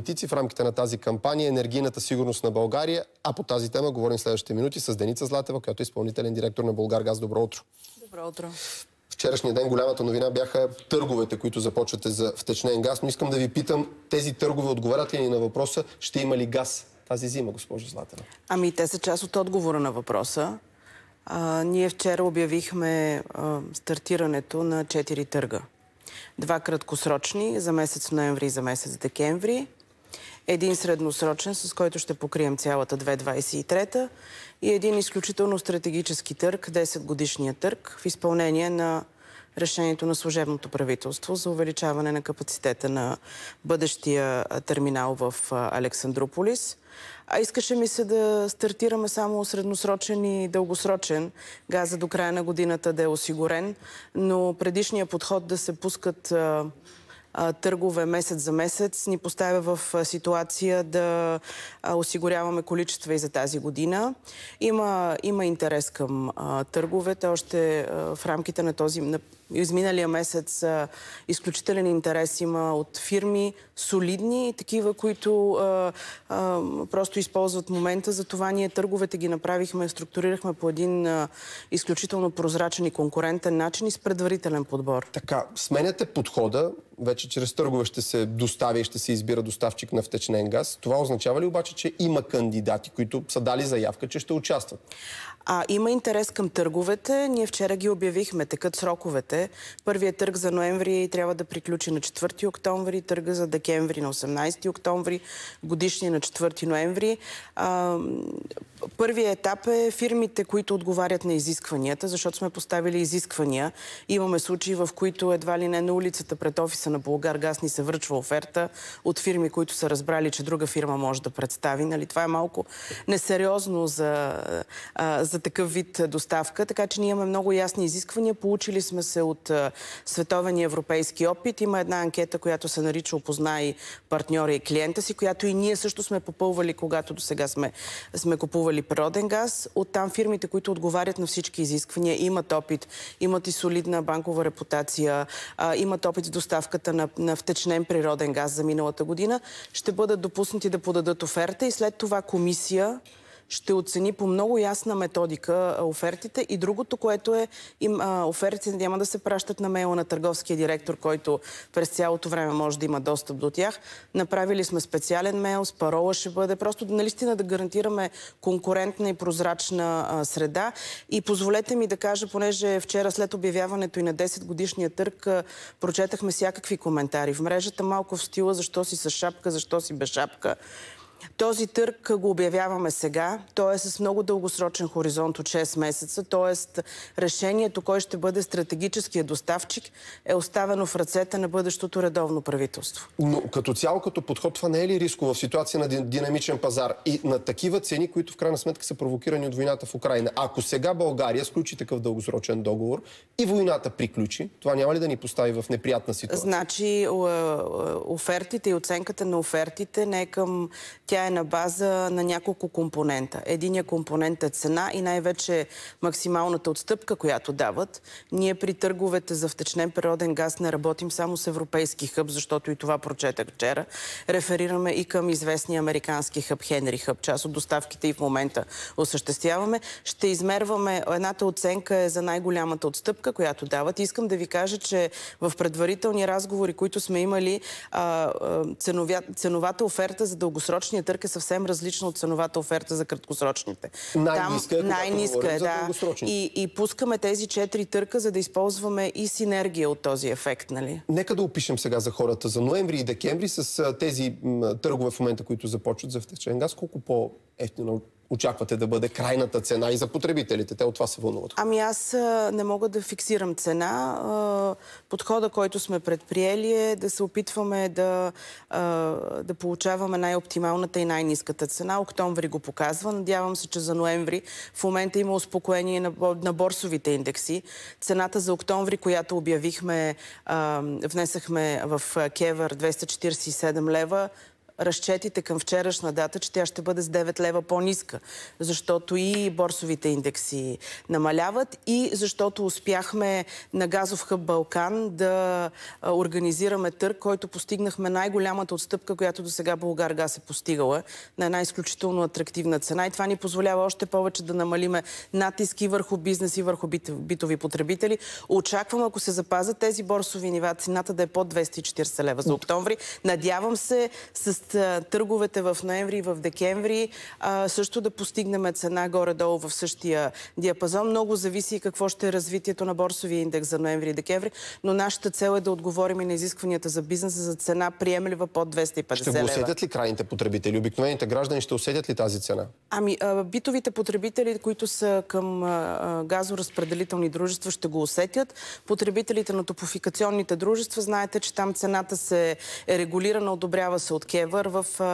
политици в рамките на тази кампания енергийната сигурност на България. А по тази тема говорим следващите минути с Деница Златева, която е изпълнителен директор на Българ Газ. Добро утро. Добро утро. Вчерашния ден голямата новина бяха търговете, които започвате за втечнен газ, но искам да ви питам, тези търгове отговарят ли на въпроса, ще има ли газ тази зима, госпожо Златева? Ами те са част от отговора на въпроса. А, ние вчера обявихме а, стартирането на четири търга. Два краткосрочни за месец ноември и за месец декември един средносрочен, с който ще покрием цялата 2023 и един изключително стратегически търг, 10-годишния търг, в изпълнение на решението на служебното правителство за увеличаване на капацитета на бъдещия терминал в Александрополис. А искаше ми се да стартираме само средносрочен и дългосрочен газа до края на годината да е осигурен, но предишния подход да се пускат търгове месец за месец, ни поставя в ситуация да осигуряваме количества и за тази година. Има, има интерес към а, търговете. Още а, в рамките на този на изминалия месец а, изключителен интерес има от фирми, солидни, такива, които а, а, просто използват момента. За това ние търговете ги направихме, структурирахме по един а, изключително прозрачен и конкурентен начин и с предварителен подбор. Така, сменяте подхода, вече чрез търгове ще се достави и ще се избира доставчик на втечнен газ. Това означава ли обаче, че има кандидати, които са дали заявка, че ще участват? А, има интерес към търговете. Ние вчера ги обявихме, текат сроковете. Първият търг за ноември трябва да приключи на 4 октомври, търга за декември на 18 октомври, годишния на 4 ноември. А, първият етап е фирмите, които отговарят на изискванията, защото сме поставили изисквания. Имаме случаи, в които едва ли не на улицата пред офиса на Българ Газ ни се връчва оферта от фирми, които са разбрали, че друга фирма може да представи. Нали? Това е малко несериозно за, а, за такъв вид е, доставка, така че ние имаме много ясни изисквания. Получили сме се от е, световен и европейски опит. Има една анкета, която се нарича Опознай партньора и клиента си, която и ние също сме попълвали, когато до сега сме, сме купували природен газ. Оттам фирмите, които отговарят на всички изисквания, имат опит, имат и солидна банкова репутация, а, имат опит с доставката на, на втечнен природен газ за миналата година, ще бъдат допуснати да подадат оферта и след това комисия ще оцени по много ясна методика офертите. И другото, което е, им, а, офертите няма да се пращат на мейла на търговския директор, който през цялото време може да има достъп до тях. Направили сме специален мейл, с парола ще бъде. Просто наистина да гарантираме конкурентна и прозрачна а, среда. И позволете ми да кажа, понеже вчера след обявяването и на 10 годишния търг а, прочетахме всякакви коментари в мрежата, малко в стила защо си с шапка, защо си без шапка. Този търг го обявяваме сега. Той е с много дългосрочен хоризонт от 6 месеца. Тоест решението кой ще бъде стратегическия доставчик е оставено в ръцете на бъдещото редовно правителство. Но като цяло, като подход, това не е ли рискова в ситуация на динамичен пазар и на такива цени, които в крайна сметка са провокирани от войната в Украина? Ако сега България сключи такъв дългосрочен договор и войната приключи, това няма ли да ни постави в неприятна ситуация? Значи офертите и оценката на офертите не е към тя е на база на няколко компонента. Единият компонент е цена и най-вече максималната отстъпка, която дават. Ние при търговете за втечнен природен газ не работим само с европейски хъб, защото и това прочетах вчера. Реферираме и към известния американски хъб Хенри Хъб. Част от доставките и в момента осъществяваме. Ще измерваме, едната оценка е за най-голямата отстъпка, която дават. И искам да ви кажа, че в предварителни разговори, които сме имали, ценовата оферта за дългосрочни дългосрочния търг е съвсем различна от ценовата оферта за краткосрочните. Най-ниска е, най-ниска е, да. И, и пускаме тези четири търка, за да използваме и синергия от този ефект, нали? Нека да опишем сега за хората за ноември и декември с тези търгове в момента, които започват за втечен газ. Колко по-ефтино очаквате да бъде крайната цена и за потребителите? Те от това се вълнуват. Ами аз не мога да фиксирам цена. Подхода, който сме предприели е да се опитваме да, да получаваме най оптимална най и най-низката цена. Октомври го показва. Надявам се, че за ноември в момента има успокоение на, борсовите индекси. Цената за октомври, която обявихме, внесахме в Кевър 247 лева, разчетите към вчерашна дата, че тя ще бъде с 9 лева по-ниска, защото и борсовите индекси намаляват и защото успяхме на газов хъб Балкан да организираме търг, който постигнахме най-голямата отстъпка, която до сега Българ газ е постигала на една изключително атрактивна цена и това ни позволява още повече да намалиме натиски върху бизнес и върху битови потребители. Очаквам, ако се запазят тези борсови нива, цената да е под 240 лева за октомври. Надявам се с след търговете в ноември и в декември също да постигнем цена горе-долу в същия диапазон. Много зависи какво ще е развитието на борсовия индекс за ноември и декември, но нашата цел е да отговорим и на изискванията за бизнеса за цена приемлива под 250 лева. Ще го усетят ли крайните потребители? Обикновените граждани ще усетят ли тази цена? Ами, битовите потребители, които са към газоразпределителни дружества, ще го усетят. Потребителите на топофикационните дружества, знаете, че там цената се е регулирана, одобрява се от Кева долар в а,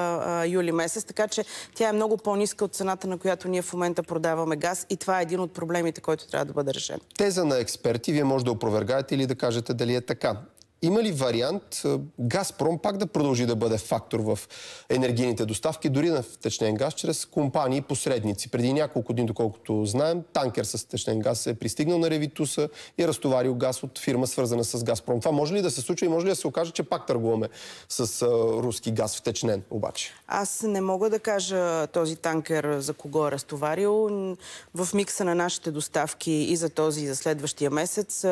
а, юли месец, така че тя е много по-ниска от цената, на която ние в момента продаваме газ и това е един от проблемите, който трябва да бъде решен. Теза на експерти, вие може да опровергаете или да кажете дали е така. Има ли вариант Газпром пак да продължи да бъде фактор в енергийните доставки, дори на втечнен газ, чрез компании и посредници? Преди няколко дни, доколкото знаем, танкер с втечнен газ е пристигнал на Ревитуса и е разтоварил газ от фирма, свързана с Газпром. Това може ли да се случи и може ли да се окаже, че пак търгуваме с руски газ втечнен обаче? Аз не мога да кажа този танкер за кого е разтоварил. В микса на нашите доставки и за този и за следващия месец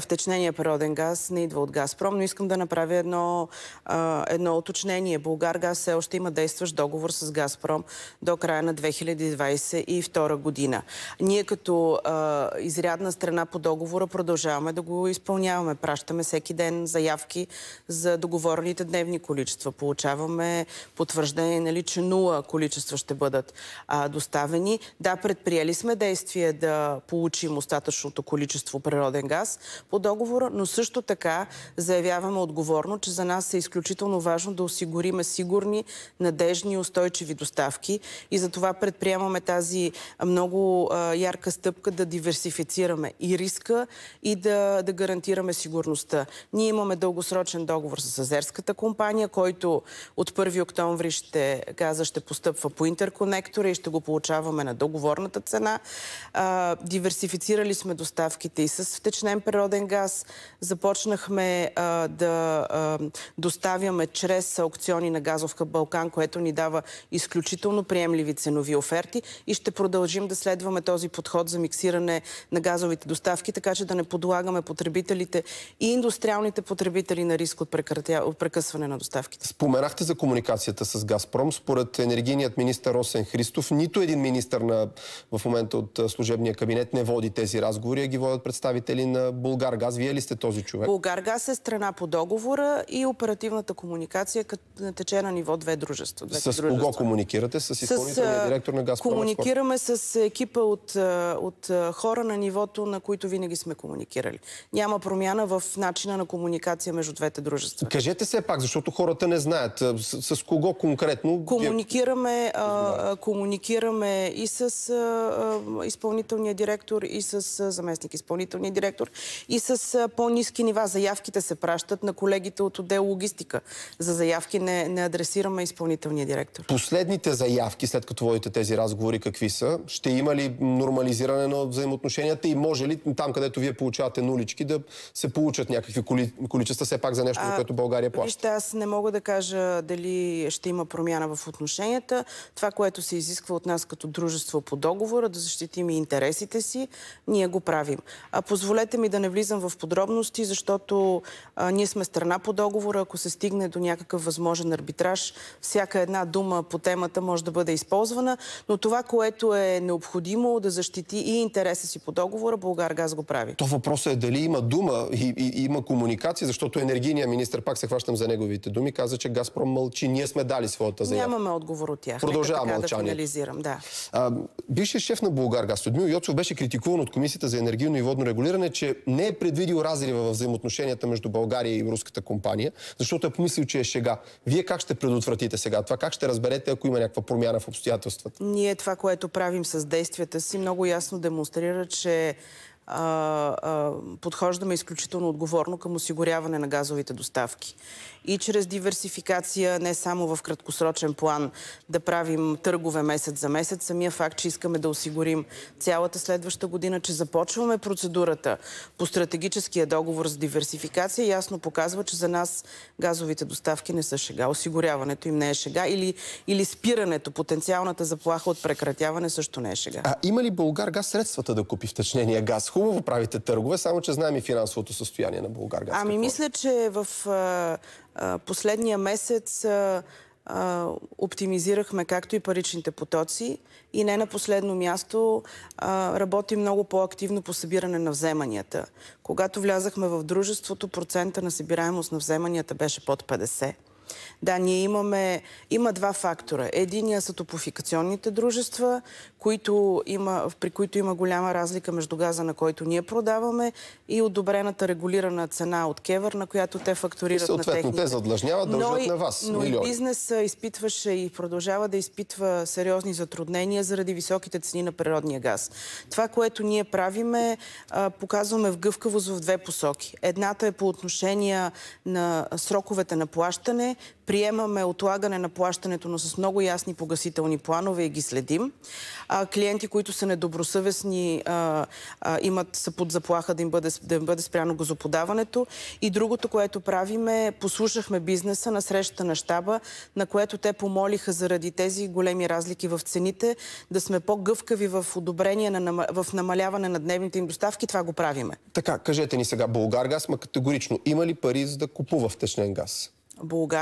втечнения природен газ не идва от Газпром, но искам да направя едно, а, едно уточнение. Българ газ все още има действащ договор с Газпром до края на 2022 година. Ние като а, изрядна страна по договора продължаваме да го изпълняваме. Пращаме всеки ден заявки за договорените дневни количества. Получаваме потвърждение, нали, че нула количества ще бъдат а, доставени. Да, предприели сме действие да получим остатъчното количество природен газ по договора, но също така заявяваме отговорно, че за нас е изключително важно да осигуриме сигурни, надежни и устойчиви доставки. И за това предприемаме тази много ярка стъпка да диверсифицираме и риска, и да, да гарантираме сигурността. Ние имаме дългосрочен договор с Азерската компания, който от 1 октомври ще, каза, ще постъпва по интерконектора и ще го получаваме на договорната цена. диверсифицирали сме доставките и с втечнен природен газ. Започнахме искаме а, да а, доставяме чрез аукциони на газовка Балкан, което ни дава изключително приемливи ценови оферти и ще продължим да следваме този подход за миксиране на газовите доставки, така че да не подлагаме потребителите и индустриалните потребители на риск от, прекратя... от прекъсване на доставките. Споменахте за комуникацията с Газпром. Според енергийният министр Росен Христов, нито един министр на... в момента от служебния кабинет не води тези разговори, а ги водят представители на Българ Газ. Вие ли сте този човек? Българ така се страна по договора и оперативната комуникация като тече на ниво две дружества. Две с дружества. кого комуникирате? С изпълнителния директор на Газпром? Комуникираме с екипа от, от хора на нивото, на които винаги сме комуникирали. Няма промяна в начина на комуникация между двете дружества. Кажете се пак, защото хората не знаят. С, с кого конкретно? Комуникираме, а, комуникираме и с а, изпълнителния директор, и с заместник изпълнителния директор, и с по-низки нива заявки заявките се пращат на колегите от отдел логистика. За заявки не, не адресираме изпълнителния директор. Последните заявки, след като водите тези разговори, какви са? Ще има ли нормализиране на взаимоотношенията и може ли там, където вие получавате нулички, да се получат някакви коли... количества все пак за нещо, а, за което България плаща? Вижте, аз не мога да кажа дали ще има промяна в отношенията. Това, което се изисква от нас като дружество по договора, да защитим и интересите си, ние го правим. А позволете ми да не влизам в подробности, защото а, ние сме страна по договора. Ако се стигне до някакъв възможен арбитраж, всяка една дума по темата може да бъде използвана. Но това, което е необходимо да защити и интереса си по договора, Българ Газ го прави. То въпросът е дали има дума и, и, и има комуникация, защото енергийният министр, пак се хващам за неговите думи, каза, че Газпром мълчи. Ние сме дали своята заявка. Нямаме отговор от тях. Продължавам. да Да да. бившият шеф на Българ Газ Людмил Йоцов, беше критикуван от Комисията за енергийно и водно регулиране, че не е предвидил разрива в взаимоотношенията връзката между България и руската компания, защото е помислил, че е шега. Вие как ще предотвратите сега това? Как ще разберете, ако има някаква промяна в обстоятелствата? Ние това, което правим с действията си, много ясно демонстрира, че подхождаме изключително отговорно към осигуряване на газовите доставки и чрез диверсификация, не само в краткосрочен план да правим търгове месец за месец. Самия факт, че искаме да осигурим цялата следваща година, че започваме процедурата по стратегическия договор за диверсификация, ясно показва, че за нас газовите доставки не са шега. Осигуряването им не е шега или, или спирането, потенциалната заплаха от прекратяване също не е шега. А има ли Българ Газ средствата да купи втечнения газ? Хубаво правите търгове, само че знаем и финансовото състояние на Българ газ. Ами мисля, че в Последния месец оптимизирахме както и паричните потоци и не на последно място работи много по-активно по събиране на вземанията. Когато влязахме в дружеството, процента на събираемост на вземанията беше под 50%. Да, ние имаме... Има два фактора. Единия са топофикационните дружества, които има, при които има голяма разлика между газа, на който ние продаваме и одобрената регулирана цена от Кевър, на която те фактурират и съответно, на техните. те задлъжняват, дължат но и, на вас. Но и бизнес изпитваше и продължава да изпитва сериозни затруднения заради високите цени на природния газ. Това, което ние правиме, показваме в гъвкавост в две посоки. Едната е по отношение на сроковете на плащане Приемаме отлагане на плащането, но с много ясни погасителни планове и ги следим. А, клиенти, които са недобросъвестни, а, а, имат, са под заплаха да им, бъде, да им бъде спряно газоподаването. И другото, което правиме, послушахме бизнеса на срещата на щаба, на което те помолиха заради тези големи разлики в цените, да сме по-гъвкави в одобрение, на, в намаляване на дневните им доставки. Това го правиме. Така, кажете ни сега, Българ газ, ма категорично, има ли пари за да купува втечнен газ?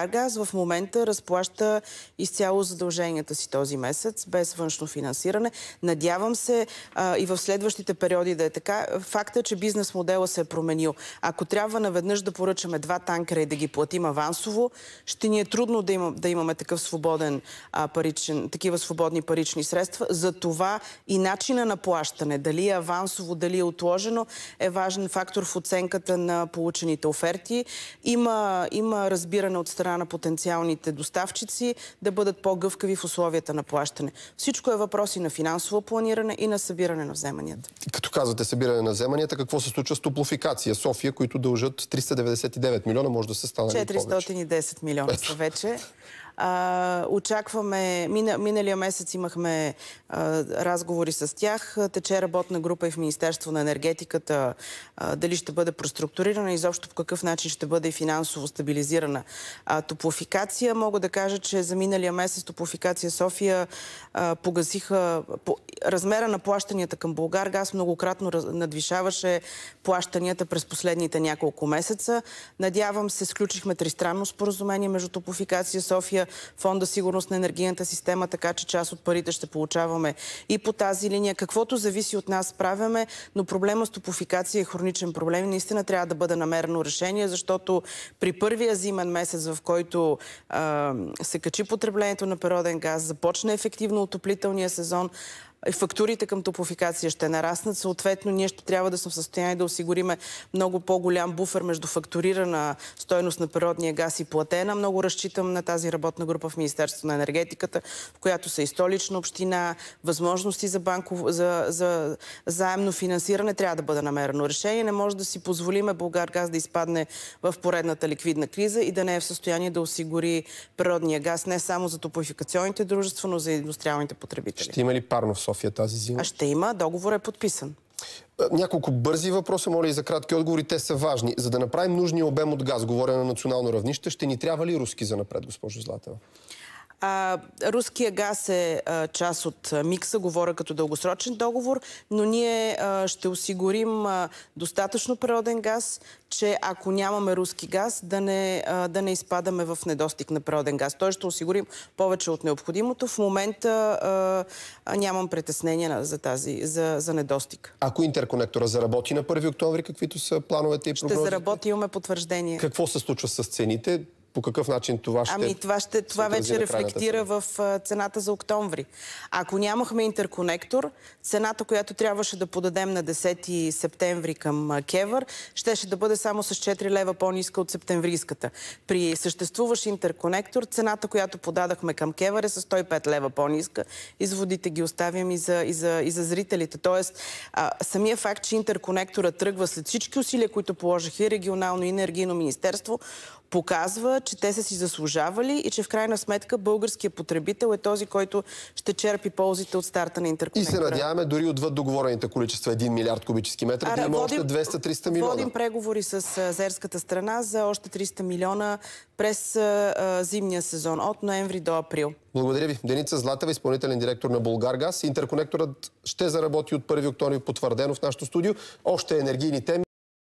газ в момента разплаща изцяло задълженията си този месец, без външно финансиране. Надявам се а, и в следващите периоди да е така. Факта е, че бизнес модела се е променил. Ако трябва наведнъж да поръчаме два танкера и да ги платим авансово, ще ни е трудно да, има, да имаме такъв свободен, а, паричен, такива свободни парични средства. За това и начина на плащане, дали е авансово, дали е отложено, е важен фактор в оценката на получените оферти. Има, има разбира регулиране от страна на потенциалните доставчици, да бъдат по-гъвкави в условията на плащане. Всичко е въпроси на финансово планиране и на събиране на вземанията. Като казвате събиране на вземанията, какво се случва с топлофикация? София, които дължат 399 милиона, може да се стане 410 милиона са вече. А, очакваме, мина, миналия месец имахме а, разговори с тях. Тече работна група и в Министерство на енергетиката а, дали ще бъде проструктурирана и заобщо по какъв начин ще бъде и финансово стабилизирана. А, топлофикация, мога да кажа, че за миналия месец топлофикация София а, погасиха по, размера на плащанията към Българ. Газ многократно раз, надвишаваше плащанията през последните няколко месеца. Надявам се, сключихме тристранно споразумение между топлофикация София подкрепя фонда сигурност на енергийната система, така че част от парите ще получаваме и по тази линия. Каквото зависи от нас, правяме, но проблема с топофикация е хроничен проблем. Наистина трябва да бъде намерено решение, защото при първия зимен месец, в който а, се качи потреблението на природен газ, започне ефективно отоплителния сезон, фактурите към топофикация ще нараснат. Съответно, ние ще трябва да сме в състояние да осигуриме много по-голям буфер между фактурирана стойност на природния газ и платена. Много разчитам на тази работна група в Министерството на енергетиката, в която са и столична община, възможности за, банково, за, за заемно финансиране. Трябва да бъде намерено решение. Не може да си позволиме Българ газ да изпадне в поредната ликвидна криза и да не е в състояние да осигури природния газ не само за топофикационните дружества, но за индустриалните потребители. Ще има ли парно в София тази зима. А ще има, договор е подписан. Е, няколко бързи въпроса, моля и за кратки отговори. Те са важни. За да направим нужния обем от газ, говоря на национално равнище, ще ни трябва ли руски за напред, госпожо Златева? А, руския газ е а, част от микса, говоря като дългосрочен договор, но ние а, ще осигурим а, достатъчно природен газ, че ако нямаме руски газ, да не, а, да не изпадаме в недостиг на природен газ. Той ще осигурим повече от необходимото. В момента а, а, нямам притеснения за, тази, за, за недостиг. Ако интерконектора заработи на 1 октомври, каквито са плановете и прогнозите? Ще заработи, имаме потвърждение. Какво се случва с цените? по какъв начин това ще... Ами това, ще, това вече рефлектира в цената за октомври. Ако нямахме интерконектор, цената, която трябваше да подадем на 10 септември към Кевър, щеше да бъде само с 4 лева по-ниска от септемврийската. При съществуващ интерконектор, цената, която подадахме към Кевър е с 105 лева по-ниска. Изводите ги оставям и за, и за, и за зрителите. Тоест, а, самия факт, че интерконектора тръгва след всички усилия, които положих и регионално и енергийно министерство, показва, че те са си заслужавали и че в крайна сметка българския потребител е този, който ще черпи ползите от старта на интерконектора. И се надяваме дори отвъд договорените количества 1 милиард кубически метра, да има водим, още 200-300 милиона. Водим преговори с зерската страна за още 300 милиона през а, зимния сезон, от ноември до април. Благодаря ви. Деница Златева, изпълнителен директор на Българгаз. Интерконекторът ще заработи от 1 октомври потвърдено в нашото студио. Още енергийни теми.